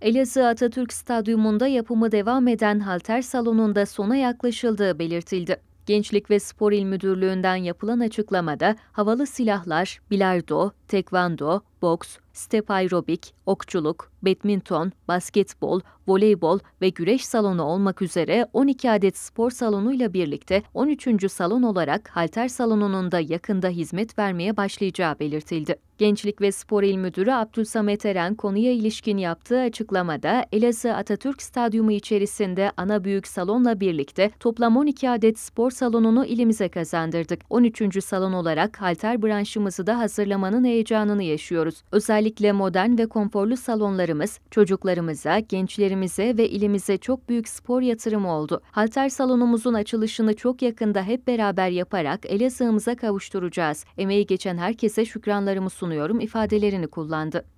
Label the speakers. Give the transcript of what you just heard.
Speaker 1: Elazığ Atatürk Stadyumunda yapımı devam eden halter salonunda sona yaklaşıldığı belirtildi. Gençlik ve Spor İl Müdürlüğü'nden yapılan açıklamada havalı silahlar, bilardo, tekvando, boks, step aerobik, okçuluk, badminton, basketbol, voleybol ve güreş salonu olmak üzere 12 adet spor salonuyla birlikte 13. salon olarak halter salonunun da yakında hizmet vermeye başlayacağı belirtildi. Gençlik ve Spor İl Müdürü Abdülsamet Eren konuya ilişkin yaptığı açıklamada Elazığ Atatürk Stadyumu içerisinde ana büyük salonla birlikte toplam 12 adet spor salonunu ilimize kazandırdık. 13. salon olarak halter branşımızı da hazırlamanın heyecanını yaşıyoruz istiyoruz. Özellikle modern ve konforlu salonlarımız çocuklarımıza, gençlerimize ve ilimize çok büyük spor yatırımı oldu. Halter salonumuzun açılışını çok yakında hep beraber yaparak Elazığ'ımıza kavuşturacağız. Emeği geçen herkese şükranlarımı sunuyorum ifadelerini kullandı.